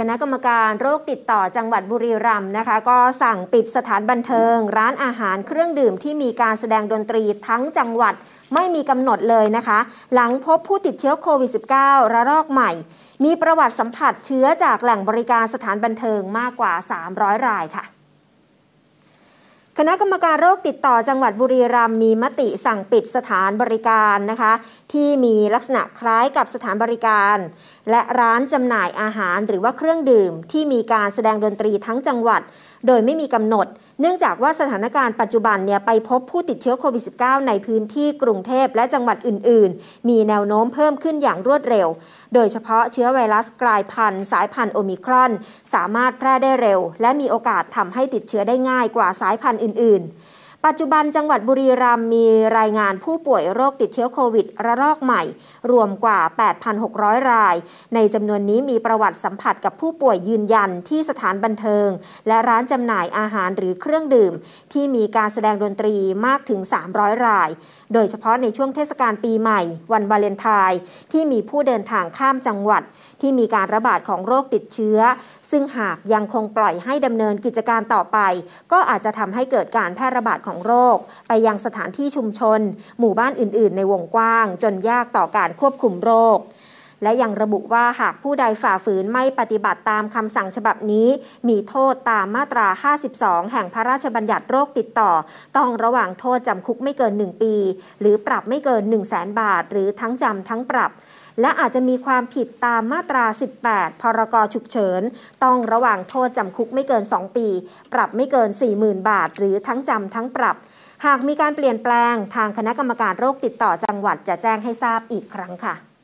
คณะกรรมการโรคติดต่อจังหวัดบุรีรัมย์นะคะ ก็สั่งปิดสถานบันเทิงร้านอาหารเครื่องดื่มที่มีการแสดงดนตรีทั้งจังหวัดไม่มีกำหนดเลยนะคะหลังพบผู้ติดเชื้อโควิด -19 ระลอกใหม่ มีประวัติสัมผัสเชื้อจากแหล่งบริการสถานบันเทิงมากกว่า 300 รายค่ะคณะกรรมการโรคติดต่อจังหวัดบุรีรัมย์มีมติสั่งปิดสถานบริการนะคะที่มีลักษณะคล้ายกับสถานบริการและร้านจำหน่ายอาหารหรือว่าเครื่องดื่มที่มีการแสดงดนตรีทั้งจังหวัดโดยไม่มีกำหนด เนื่องจากว่าสถานการณ์ปัจจุบันเนี่ยไปพบผู้ติดเชื้อโควิด -19 ในพื้นที่กรุงเทพและจังหวัดอื่น ๆ มีแนวโน้มเพิ่มขึ้นอย่างรวดเร็ว โดยเฉพาะเชื้อไวรัสกลายพันธุ์สายพันธุ์โอมิครอนสามารถแพร่ได้เร็ว และมีโอกาสทำให้ติดเชื้อได้ง่ายกว่าสายพันธุ์อื่นๆปัจจุบันจังหวัดบุรีรัมย์มีรายงานผู้ป่วยโรคติดเชื้อโควิดระลอกใหม่ รวมกว่า 8,600 ราย ในจำนวนนี้มีประวัติสัมผัสกับผู้ป่วยยืนยันที่สถานบันเทิง และร้านจำหน่ายอาหารหรือเครื่องดื่ม ที่มีการแสดงดนตรีมากถึง 300 ราย โดยเฉพาะในช่วงเทศกาลปีใหม่วันวาเลนไทน์ที่มีผู้เดินทางข้ามจังหวัด ที่มีการระบาดของโรคติดเชื้อ ซึ่งหากยังคงปล่อยให้ดำเนินกิจการต่อไป ก็อาจจะทำให้เกิดการแพร่ระบาดของของโรคไปยังสถานที่ชุมชน หมู่บ้านอื่น ๆ ในวงกว้างจนยากต่อการควบคุมโรค และยังระบุว่าหากผู้ใดฝ่าฝืนไม่ปฏิบัติตามคำสั่งฉบับนี้ มีโทษตามมาตรา 52 แห่งพระราชบัญญัติโรคติดต่อ ต้องระหว่างโทษจำคุกไม่เกิน 1 ปี หรือปรับไม่เกิน1 0 0 0 0แสนบาท หรือทั้งจำทั้งปรับและอาจจะมีความผิดตามมาตรา 18 พรกฉุกเฉิน ต้องระหว่างโทษจำคุกไม่เกิน 2 ปี ปรับไม่เกิน40,000บาท หรือทั้งจำทั้งปรับ หากมีการเปลี่ยนแปลงทางคณะกรรมการโรคติดต่อจังหวัดจะแจ้งให้ทราบอีกครั้งค่ะ